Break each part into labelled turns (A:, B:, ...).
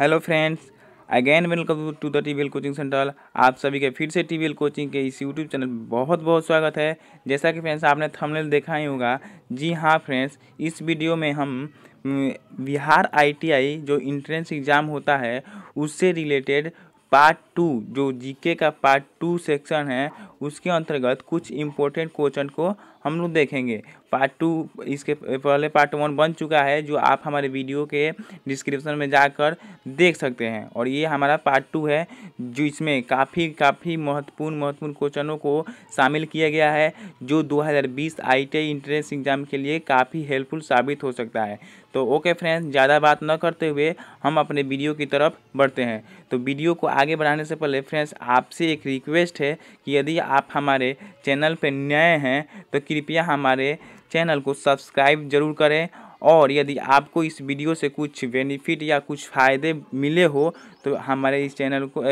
A: hello friends again welcome to the T coaching centre आप सभी के फिर से टी कोचिंग के इस यूट्यूब चैनल बहुत बहुत स्वागत है जैसा कि फ्रेंड्स आपने थंबनेल देखा ही होगा जी हाँ फ्रेंड्स इस वीडियो में हम बिहार आईटीआई जो इंट्रेंस एग्ज़ाम होता है उससे रिलेटेड पार्ट टू जो जीके का पार्ट टू सेक्शन है उसके अंतर्गत कुछ इम्पोर्टेंट क्वेश्चन को हम लोग देखेंगे पार्ट टू इसके पहले पार्ट वन बन चुका है जो आप हमारे वीडियो के डिस्क्रिप्शन में जाकर देख सकते हैं और ये हमारा पार्ट टू है जो इसमें काफ़ी काफ़ी महत्वपूर्ण महत्वपूर्ण क्वेश्चनों को शामिल किया गया है जो 2020 आईटीआई इंट्रेंस एग्ज़ाम के लिए काफ़ी हेल्पफुल साबित हो सकता है तो ओके फ्रेंड्स ज़्यादा बात न करते हुए हम अपने वीडियो की तरफ बढ़ते हैं तो वीडियो को आगे बढ़ाने से पहले फ्रेंड्स आपसे एक रिक्वेस्ट है कि यदि आप हमारे चैनल पर नए हैं तो कृपया हमारे चैनल को सब्सक्राइब जरूर करें और यदि आपको इस वीडियो से कुछ बेनिफिट या कुछ फ़ायदे मिले हो तो हमारे इस चैनल को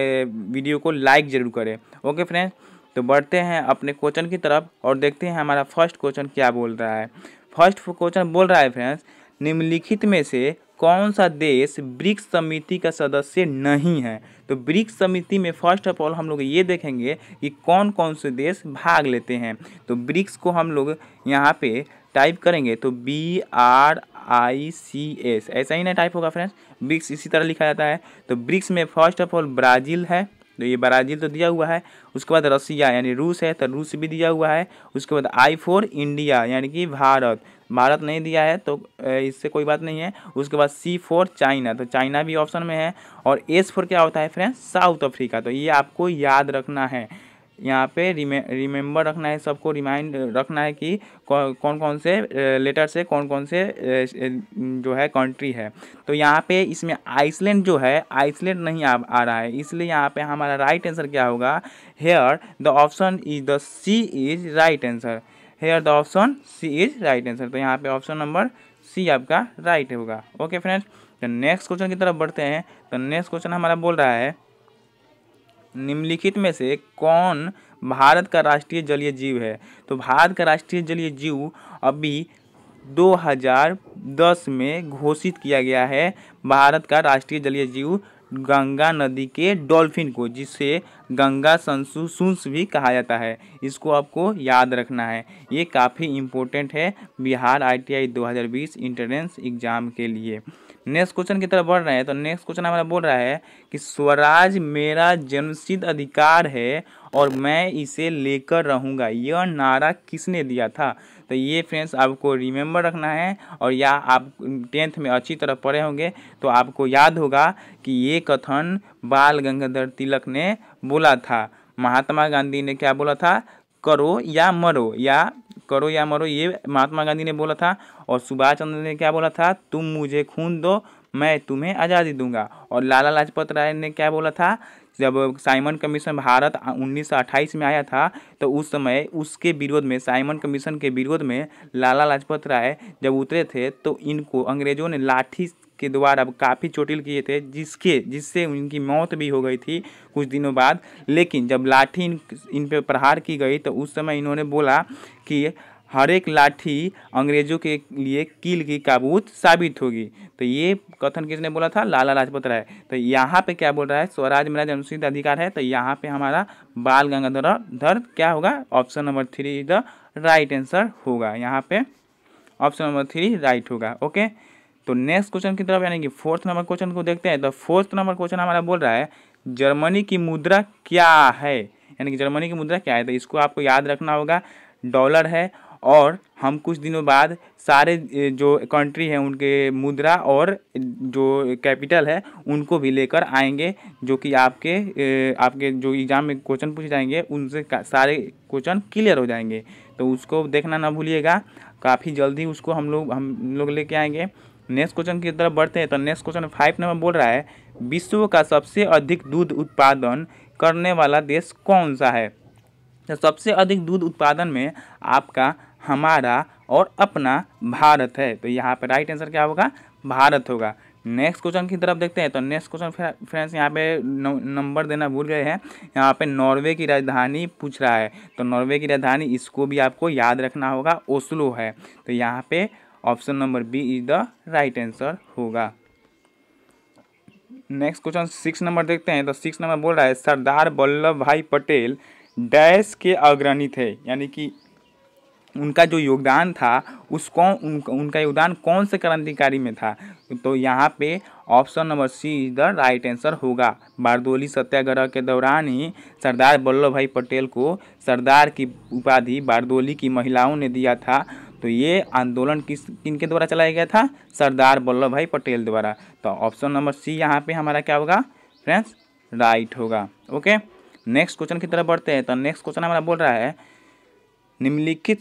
A: वीडियो को लाइक ज़रूर करें ओके फ्रेंड्स तो बढ़ते हैं अपने क्वेश्चन की तरफ और देखते हैं हमारा फर्स्ट क्वेश्चन क्या बोल रहा है फर्स्ट क्वेश्चन बोल रहा है फ्रेंड्स निम्नलिखित में से कौन सा देश ब्रिक्स समिति का सदस्य नहीं है तो ब्रिक्स समिति में फर्स्ट ऑफ ऑल हम लोग ये देखेंगे कि कौन कौन से देश भाग लेते हैं तो ब्रिक्स को हम लोग यहाँ पे टाइप करेंगे तो B R I C S ऐसा ही ना टाइप होगा फ्रेंड्स ब्रिक्स इसी तरह लिखा जाता है तो ब्रिक्स में फर्स्ट ऑफ ऑल ब्राज़ील है तो ये ब्राज़ील तो दिया हुआ है उसके बाद रसिया यानी रूस है तो रूस भी दिया हुआ है उसके बाद आई फोर इंडिया यानी कि भारत भारत नहीं दिया है तो इससे कोई बात नहीं है उसके बाद सी फोर चाइना तो चाइना भी ऑप्शन में है और एस फोर क्या होता है फ्रेंड साउथ अफ्रीका तो ये आपको याद रखना है यहाँ पे रिमे रिमेंबर रखना है सबको रिमाइंड रखना है कि कौन कौन से लेटर से कौन कौन से जो है कंट्री है तो यहाँ पे इसमें आइसलैंड जो है आइसलैंड नहीं आ, आ रहा है इसलिए यहाँ पे हमारा राइट आंसर क्या होगा here the option is the C is right answer here the option C is right answer तो यहाँ पे ऑप्शन नंबर सी आपका राइट होगा ओके फ्रेंड्स तो नेक्स्ट क्वेश्चन की तरफ बढ़ते हैं तो नेक्स्ट क्वेश्चन हमारा बोल रहा है निम्नलिखित में से कौन भारत का राष्ट्रीय जलीय जीव है तो भारत का राष्ट्रीय जलीय जीव अभी 2010 में घोषित किया गया है भारत का राष्ट्रीय जलीय जीव गंगा नदी के डॉल्फिन को जिसे गंगा संसु सुंस भी कहा जाता है इसको आपको याद रखना है ये काफ़ी इम्पोर्टेंट है बिहार आईटीआई 2020 इंट्रेंस एग्जाम के लिए नेक्स्ट क्वेश्चन की तरफ बढ़ रहे हैं तो नेक्स्ट क्वेश्चन हमारा बोल रहा है कि स्वराज मेरा जन्मसिद्ध अधिकार है और मैं इसे लेकर रहूँगा यह नारा किसने दिया था तो ये फ्रेंड्स आपको रिमेंबर रखना है और या आप टेंथ में अच्छी तरह पढ़े होंगे तो आपको याद होगा कि ये कथन बाल गंगाधर तिलक ने बोला था महात्मा गांधी ने क्या बोला था करो या मरो या करो या मरो ये महात्मा गांधी ने बोला था और सुभाष चंद्र ने क्या बोला था तुम मुझे खून दो मैं तुम्हें आज़ादी दूंगा और लाला लाजपत राय ने क्या बोला था जब साइमन कमीशन भारत उन्नीस में आया था तो उस समय उसके विरोध में साइमन कमीशन के विरोध में लाला लाजपत राय जब उतरे थे तो इनको अंग्रेजों ने लाठी के द्वारा काफ़ी चोटिल किए थे जिसके जिससे उनकी मौत भी हो गई थी कुछ दिनों बाद लेकिन जब लाठी इन, इन पर प्रहार की गई तो उस समय इन्होंने बोला कि हर एक लाठी अंग्रेजों के लिए कील की काबूत साबित होगी तो ये कथन किसने बोला था लाला लाजपत राय तो यहाँ पे क्या बोल रहा है स्वराज मेरा अनुसूचित अधिकार है तो यहाँ पे हमारा बाल गंगाधर धर क्या होगा option number three is the right answer होगा यहाँ पे ऑप्शन नंबर थ्री राइट होगा ओके तो नेक्स्ट क्वेश्चन की तरफ यानी कि फोर्थ नंबर क्वेश्चन को देखते हैं तो फोर्थ नंबर क्वेश्चन हमारा बोल रहा है जर्मनी की मुद्रा क्या है यानी कि जर्मनी की मुद्रा क्या है तो इसको आपको याद रखना होगा डॉलर है और हम कुछ दिनों बाद सारे जो कंट्री हैं उनके मुद्रा और जो कैपिटल है उनको भी लेकर आएंगे जो कि आपके आपके जो एग्ज़ाम में क्वेश्चन पूछे जाएंगे उनसे सारे क्वेश्चन क्लियर हो जाएंगे तो उसको देखना ना भूलिएगा काफ़ी जल्दी उसको हम लोग हम लोग लेके आएंगे नेक्स्ट क्वेश्चन की तरफ बढ़ते हैं तो नेक्स्ट क्वेश्चन फाइव नंबर बोल रहा है विश्व का सबसे अधिक दूध उत्पादन करने वाला देश कौन सा है तो सबसे अधिक दूध उत्पादन में आपका हमारा और अपना भारत है तो यहाँ पर राइट आंसर क्या होगा भारत होगा नेक्स्ट क्वेश्चन की तरफ देखते हैं तो नेक्स्ट क्वेश्चन फ्रेंड्स यहाँ पे नंबर देना भूल गए हैं यहाँ पे नॉर्वे की राजधानी पूछ रहा है तो नॉर्वे की राजधानी इसको भी आपको याद रखना होगा ओस्लो है तो यहाँ पे option number B is the right answer होगा नेक्स्ट क्वेश्चन सिक्स नंबर देखते हैं तो सिक्स नंबर बोल रहा है सरदार वल्लभ भाई पटेल डैश के अग्रणी थे यानी कि उनका जो योगदान था उस उन, उनका योगदान कौन से क्रांतिकारी में था तो यहाँ पे option number C is the right answer होगा बारदोली सत्याग्रह के दौरान ही सरदार वल्लभ भाई पटेल को सरदार की उपाधि बारदोली की महिलाओं ने दिया था तो ये आंदोलन किस किन के द्वारा चलाया गया था सरदार वल्लभ भाई पटेल द्वारा तो ऑप्शन नंबर सी यहाँ पे हमारा क्या होगा फ्रेंड्स राइट होगा ओके नेक्स्ट क्वेश्चन की तरफ बढ़ते हैं तो नेक्स्ट क्वेश्चन हमारा बोल रहा है निम्नलिखित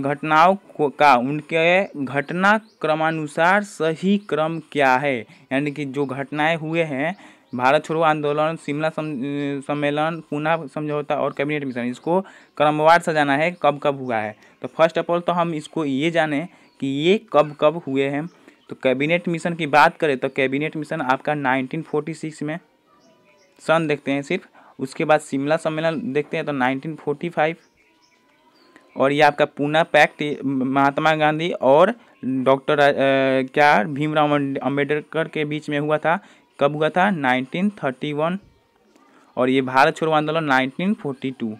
A: घटनाओं का उनके घटना क्रमानुसार सही क्रम क्या है यानी कि जो घटनाएं हुए हैं भारत छोड़ो आंदोलन शिमला सम्मेलन पुनः समझौता और कैबिनेट मिशन इसको क्रमवार सजाना है कब कब हुआ है तो फर्स्ट ऑफ ऑल तो हम इसको ये जाने कि ये कब कब हुए हैं तो कैबिनेट मिशन की बात करें तो कैबिनेट मिशन आपका 1946 में सन देखते हैं सिर्फ उसके बाद शिमला सम्मेलन देखते हैं तो 1945 और ये आपका पूना पैक्ट महात्मा गांधी और डॉक्टर क्या भीमराव अम्बेडकर के बीच में हुआ था कब हुआ था 1931 और ये भारत छोड़ो आंदोलन 1942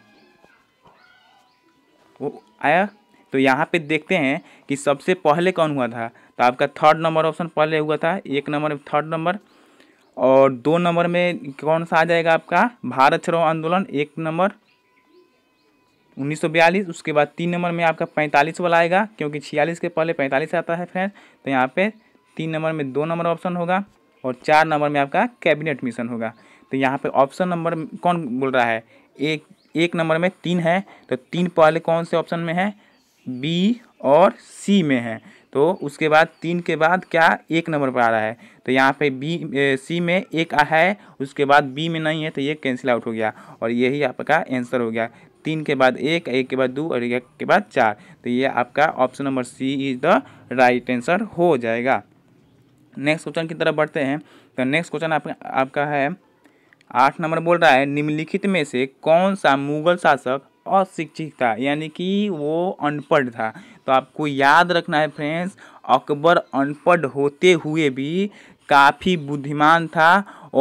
A: वो आया तो यहाँ पे देखते हैं कि सबसे पहले कौन हुआ था तो आपका थर्ड नंबर ऑप्शन पहले हुआ था एक नंबर थर्ड नंबर और दो नंबर में कौन सा आ जाएगा आपका भारत छोड़ो आंदोलन एक नंबर 1942 उसके बाद तीन नंबर में आपका 45 वाला आएगा क्योंकि 46 के पहले 45 आता है फ्रेंड्स तो यहाँ पे तीन नंबर में दो नंबर ऑप्शन होगा और चार नंबर में आपका कैबिनेट मिशन होगा तो यहाँ पे ऑप्शन नंबर कौन बोल रहा है एक एक नंबर में तीन है तो तीन पहले कौन से ऑप्शन में है बी और सी में है तो उसके बाद तीन के बाद क्या एक नंबर पर आ रहा है तो यहाँ पे बी ए, सी में एक आ है उसके बाद बी में नहीं है तो ये कैंसिल आउट हो गया और यही आपका आंसर हो गया तीन के बाद एक एक के बाद दो और एक के बाद चार तो ये आपका option number C is the right answer हो जाएगा नेक्स्ट क्वेश्चन की तरफ बढ़ते हैं तो नेक्स्ट क्वेश्चन आप, आपका है आठ नंबर बोल रहा है निम्नलिखित में से कौन सा मुगल शासक अशिक्षित था यानी कि वो अनपढ़ था तो आपको याद रखना है फ्रेंड्स अकबर अनपढ़ होते हुए भी काफ़ी बुद्धिमान था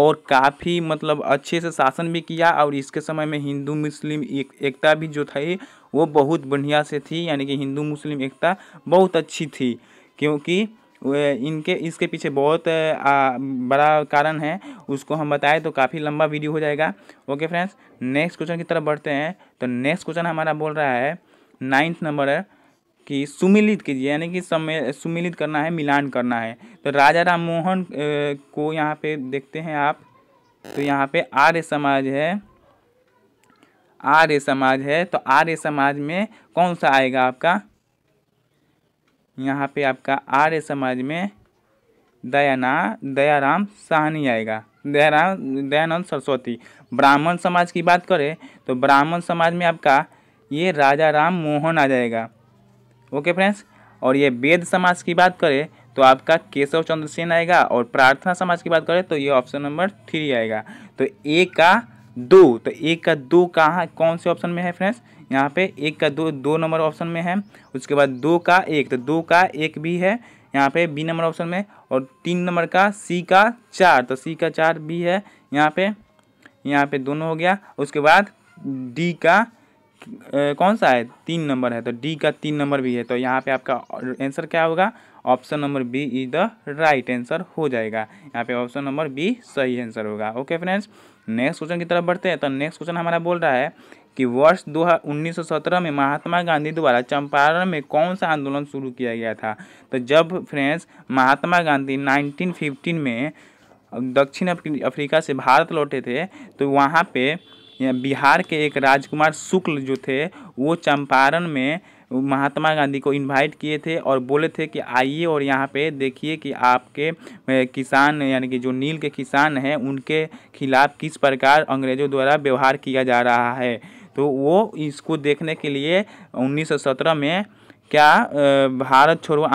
A: और काफ़ी मतलब अच्छे से शासन भी किया और इसके समय में हिंदू मुस्लिम एक, एकता भी जो थी वो बहुत बढ़िया से थी यानी कि हिंदू मुस्लिम एकता बहुत अच्छी थी क्योंकि इनके इसके पीछे बहुत आ, बड़ा कारण है उसको हम बताएं तो काफ़ी लंबा वीडियो हो जाएगा ओके फ्रेंड्स नेक्स्ट क्वेश्चन की तरफ बढ़ते हैं तो नेक्स्ट क्वेश्चन हमारा बोल रहा है नाइन्थ नंबर है कि सुमिलित कीजिए यानी कि सुमिलित करना है मिलान करना है तो राजा राम मोहन को यहाँ पे देखते हैं आप तो यहाँ पे आर्य समाज है आर्य समाज है तो आर्य समाज में कौन सा आएगा आपका यहाँ पे आपका आर्य समाज में दयाना दयाराम साहनी आएगा दयाराम दयानंद सरस्वती ब्राह्मण समाज की बात करें तो ब्राह्मण समाज में आपका ये राजा राम मोहन आ जाएगा ओके फ्रेंड्स और ये वेद समाज की बात करें तो आपका केशव चंद्र सेन आएगा और प्रार्थना समाज की बात करें तो ये ऑप्शन नंबर थ्री आएगा तो ए का दो तो एक का दो कहाँ कौन से ऑप्शन में है फ्रेंड्स यहाँ पे एक का दो दो नंबर ऑप्शन में है उसके बाद दो का एक तो दो का एक भी है यहाँ पे बी नंबर ऑप्शन में और तीन नंबर का सी का चार तो सी का चार भी है यहाँ पे यहाँ पे दोनों हो गया उसके बाद डी का ए, कौन सा है तीन नंबर है तो डी का तीन नंबर भी है तो यहाँ पे आपका आंसर क्या होगा option number B is the right answer हो जाएगा यहाँ पे ऑप्शन नंबर बी सही आंसर होगा ओके फ्रेंड्स नेक्स्ट क्वेश्चन की तरफ बढ़ते हैं तो नेक्स्ट क्वेश्चन हमारा बोल रहा है कि वर्ष दो उन्नीस में महात्मा गांधी द्वारा चंपारण में कौन सा आंदोलन शुरू किया गया था तो जब फ्रेंड्स महात्मा गांधी 1915 में दक्षिण अफ्रीका से भारत लौटे थे तो वहाँ पे बिहार के एक राजकुमार शुक्ल जो थे वो चंपारण में महात्मा गांधी को इनवाइट किए थे और बोले थे कि आइए और यहाँ पे देखिए कि आपके किसान यानी कि जो नील के किसान हैं उनके खिलाफ़ किस प्रकार अंग्रेज़ों द्वारा व्यवहार किया जा रहा है तो वो इसको देखने के लिए उन्नीस में क्या भारत छोड़ो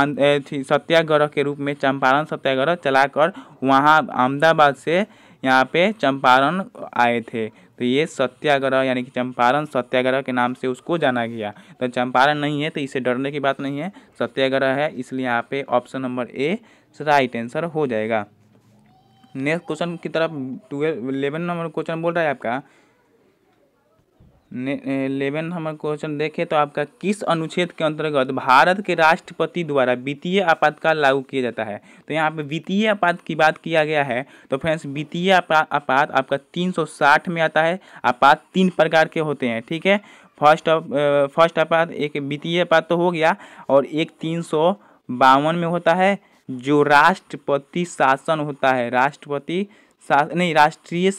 A: सत्याग्रह के रूप में चंपारण सत्याग्रह चलाकर वहाँ अहमदाबाद से यहाँ पे चंपारण आए थे तो ये सत्याग्रह यानी कि चंपारण सत्याग्रह के नाम से उसको जाना गया तो चंपारण नहीं है तो इसे डरने की बात नहीं है सत्याग्रह है इसलिए यहाँ पे option number A right answer हो जाएगा नेक्स्ट क्वेश्चन की तरफ ट्वेल्व इलेवन नंबर क्वेश्चन बोल रहा है आपका इलेवन हमारे क्वेश्चन देखें तो आपका किस अनुच्छेद के अंतर्गत भारत के राष्ट्रपति द्वारा वित्तीय आपातकाल लागू किया जाता है तो यहाँ पे वित्तीय आपात की बात किया गया है तो फ्रेंड्स वित्तीय आपात आपात आपका 360 में आता है आपात तीन प्रकार के होते हैं ठीक है फर्स्ट फर्स्ट आपात एक वित्तीय आपात तो हो गया और एक तीन में होता है जो राष्ट्रपति शासन होता है राष्ट्रपति नहीं राष्ट्रीय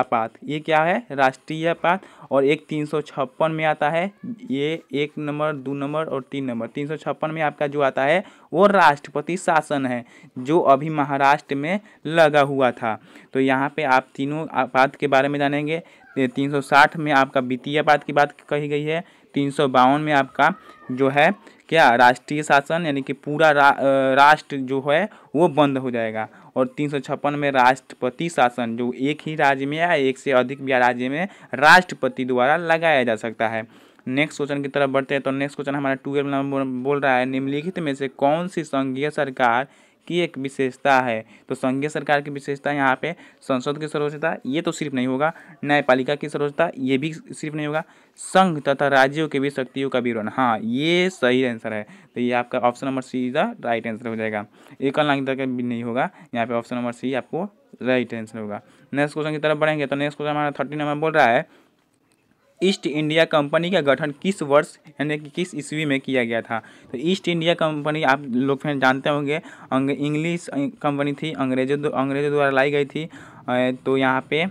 A: आपात ये क्या है राष्ट्रीय आपात और एक तीन सौ छप्पन में आता है ये एक नंबर दो नंबर और तीन नंबर तीन सौ छप्पन में आपका जो आता है वो राष्ट्रपति शासन है जो अभी महाराष्ट्र में लगा हुआ था तो यहाँ पे आप तीनों आपात के बारे में जानेंगे तीन सौ साठ में आपका वित्तीय आपात की बात कही गई है तीन सौ बावन में आपका जो है क्या राष्ट्रीय शासन यानी कि पूरा रा, राष्ट्र जो है वो बंद हो जाएगा और तीन में राष्ट्रपति शासन जो एक ही राज्य में या एक से अधिक राज्य में राष्ट्रपति द्वारा लगाया जा सकता है नेक्स्ट क्वेश्चन की तरफ बढ़ते हैं तो नेक्स्ट क्वेश्चन हमारा ट्वेल्व नंबर बोल रहा है निम्नलिखित में से कौन सी संघीय सरकार की एक विशेषता है तो संघीय सरकार की विशेषता यहाँ पे संसद की सर्वोच्चता ये तो सिर्फ नहीं होगा न्यायपालिका की सर्वोच्चता ये भी सिर्फ नहीं होगा संघ तथा राज्यों के भी शक्तियों का विवरण हाँ ये सही आंसर है तो ये आपका option number C is the right answer हो जाएगा एकलनांग का भी नहीं होगा यहाँ पे ऑप्शन नंबर सी आपको राइट आंसर होगा नेक्स्ट क्वेश्चन की तरफ बढ़ेंगे तो नेक्स्ट क्वेश्चन हमारा थर्टी नंबर बोल रहा है ईस्ट इंडिया कंपनी का गठन किस वर्ष यानी कि किस ईस्वी में किया गया था तो ईस्ट इंडिया कंपनी आप लोग फिर जानते होंगे इंग्लिश कंपनी थी अंग्रेजों अंग्रेजों द्वारा लाई गई थी तो यहाँ पे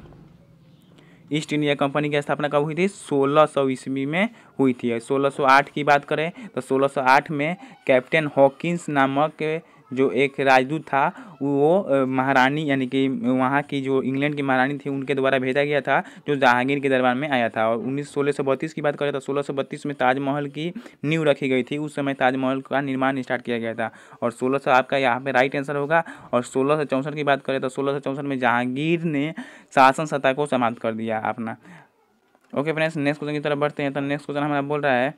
A: ईस्ट इंडिया कंपनी की स्थापना कब हुई थी 1600 सौ ईस्वी में हुई थी 1608 की बात करें तो 1608 में कैप्टन हॉकिंस नामक जो एक राजदूत था वो महारानी यानी कि वहाँ की जो इंग्लैंड की महारानी थी उनके द्वारा भेजा गया था जो जहांगीर के दरबार में आया था और उन्नीस सोलह सौ बत्तीस की बात करें तो सोलह सौ बत्तीस में ताजमहल की नींव रखी गई थी उस समय ताजमहल का निर्माण स्टार्ट किया गया था और सोलह सौ आपका यहाँ पे राइट आंसर होगा और सोलह सौ चौंसठ की बात करें तो सोलह सौ चौंसठ में जहांगीर ने शासन सत्ता को समाप्त कर दिया अपना ओके फ्रेंड्स नेक्स्ट क्वेश्चन की तरफ बढ़ते हैं तो नेक्स्ट क्वेश्चन हमारा बोल रहा है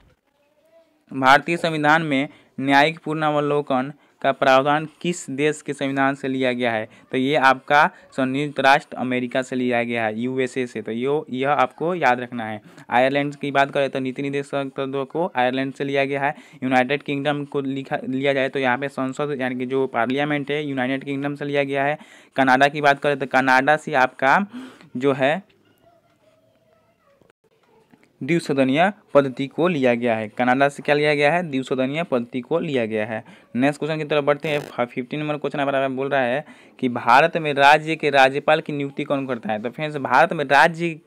A: भारतीय संविधान में न्यायिक पूर्णावलोकन का प्रावधान किस देश के संविधान से लिया गया है तो ये आपका संयुक्त राष्ट्र अमेरिका से लिया गया है यूएसए से तो यो यह आपको याद रखना है आयरलैंड की बात करें तो नीति निदेशक को आयरलैंड से लिया गया है यूनाइटेड किंगडम को लिखा लिया जाए तो यहाँ पे संसद यानी कि जो पार्लियामेंट है यूनाइटेड किंगडम से लिया गया है कनाडा की बात करें तो कनाडा से आपका जो है द्विशोधनीय पद्धति को लिया गया है कनाडा से क्या लिया गया है द्विशोधनीय पद्धति को लिया गया है नेक्स्ट क्वेश्चन की तरफ बढ़ते हैं फिफ्टीन नंबर क्वेश्चन हमारा बोल रहा है कि भारत में राज्य के राज्यपाल की नियुक्ति कौन करता है तो फ्रेंड्स भारत में राज्य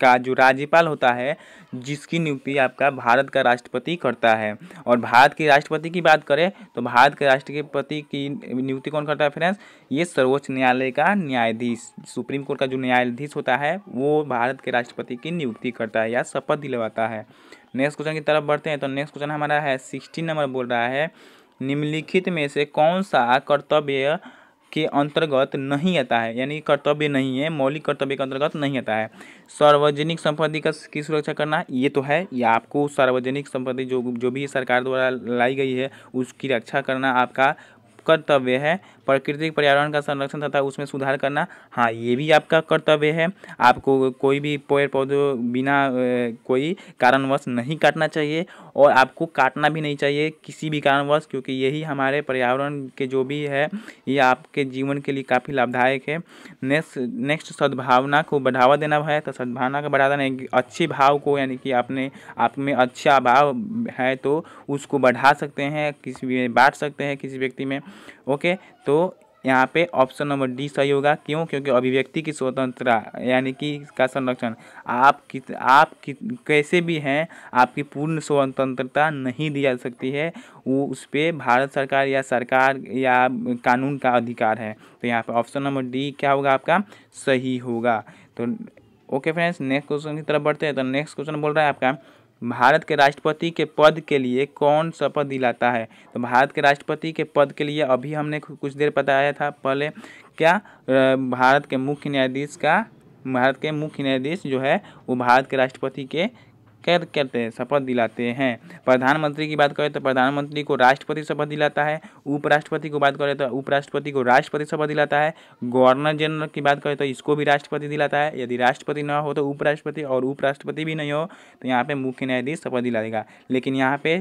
A: का जो राज्यपाल होता है जिसकी नियुक्ति आपका भारत का राष्ट्रपति करता है और भारत के राष्ट्रपति की बात करें तो भारत के राष्ट्रपति की नियुक्ति कौन करता है फ्रेंड्स ये सर्वोच्च न्यायालय का न्यायाधीश सुप्रीम कोर्ट का जो न्यायाधीश होता है वो भारत के राष्ट्रपति की नियुक्ति करता है या शपथ दिलवाता है नेक्स्ट क्वेश्चन की तरफ बढ़ते हैं तो नेक्स्ट क्वेश्चन हमारा है सिक्सटीन नंबर बोल रहा है निम्नलिखित में से कौन सा कर्तव्य के अंतर्गत नहीं आता है यानी कर्तव्य नहीं है मौलिक कर्तव्य के अंतर्गत नहीं आता है सार्वजनिक संपत्ति का की सुरक्षा करना ये तो है ये आपको सार्वजनिक संपत्ति जो जो भी सरकार द्वारा लाई गई है उसकी रक्षा करना आपका कर्तव्य है प्राकृतिक पर्यावरण का संरक्षण तथा उसमें सुधार करना हाँ ये भी आपका कर्तव्य है आपको कोई भी पेड़ पौधों बिना कोई कारणवश नहीं काटना चाहिए और आपको काटना भी नहीं चाहिए किसी भी कारणवश क्योंकि यही हमारे पर्यावरण के जो भी है ये आपके जीवन के लिए काफ़ी लाभदायक है नेक्स्ट नेक्स्ट सद्भावना को बढ़ावा देना है तो सद्भावना का बढ़ावा देना अच्छे भाव को यानी कि आपने आप में अच्छा भाव है तो उसको बढ़ा सकते हैं किसी में बांट सकते हैं किसी व्यक्ति में ओके तो यहाँ पे ऑप्शन नंबर डी सही होगा क्यों क्योंकि अभिव्यक्ति की स्वतंत्रता यानी कि इसका संरक्षण आप कि, आप कि, कैसे भी हैं आपकी पूर्ण स्वतंत्रता नहीं दी जा सकती है वो उस पर भारत सरकार या सरकार या कानून का अधिकार है तो यहाँ पे ऑप्शन नंबर डी क्या होगा आपका सही होगा तो ओके फ्रेंड्स नेक्स्ट क्वेश्चन की तरफ बढ़ते हैं तो नेक्स्ट क्वेश्चन बोल रहा है आपका भारत के राष्ट्रपति के पद के लिए कौन शपथ दिलाता है तो भारत के राष्ट्रपति के पद के लिए अभी हमने कुछ देर बताया था पहले क्या भारत के मुख्य न्यायाधीश का भारत के मुख्य न्यायाधीश जो है वो भारत के राष्ट्रपति के कर करते हैं शपथ दिलाते हैं प्रधानमंत्री की बात करें तो प्रधानमंत्री को राष्ट्रपति शपथ दिलाता है उपराष्ट्रपति को बात करें तो उपराष्ट्रपति को राष्ट्रपति शपथ दिलाता है गवर्नर जनरल की बात करें तो इसको भी राष्ट्रपति दिलाता है यदि राष्ट्रपति न हो तो उपराष्ट्रपति और उपराष्ट्रपति भी नहीं हो तो यहाँ पर मुख्य न्यायाधीश शपथ दिलाएगा लेकिन यहाँ पे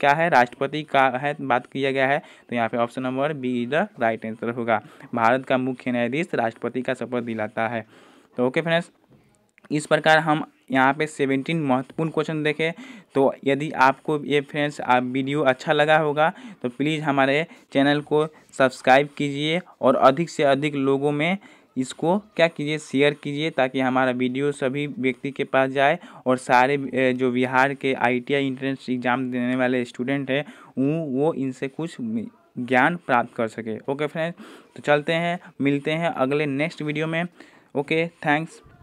A: क्या है राष्ट्रपति का है बात किया गया है तो यहाँ पे option number B is the right answer होगा भारत का मुख्य न्यायाधीश राष्ट्रपति का शपथ दिलाता है तो ओके फ्रेंड्स इस प्रकार हम यहाँ पे सेवेंटीन महत्वपूर्ण क्वेश्चन देखे तो यदि आपको ये फ्रेंड्स आप वीडियो अच्छा लगा होगा तो प्लीज़ हमारे चैनल को सब्सक्राइब कीजिए और अधिक से अधिक लोगों में इसको क्या कीजिए शेयर कीजिए ताकि हमारा वीडियो सभी व्यक्ति के पास जाए और सारे जो बिहार के आईटीआई एंट्रेंस एग्ज़ाम देने वाले स्टूडेंट हैं वो इनसे कुछ ज्ञान प्राप्त कर सके ओके फ्रेंड्स तो चलते हैं मिलते हैं अगले नेक्स्ट वीडियो में ओके थैंक्स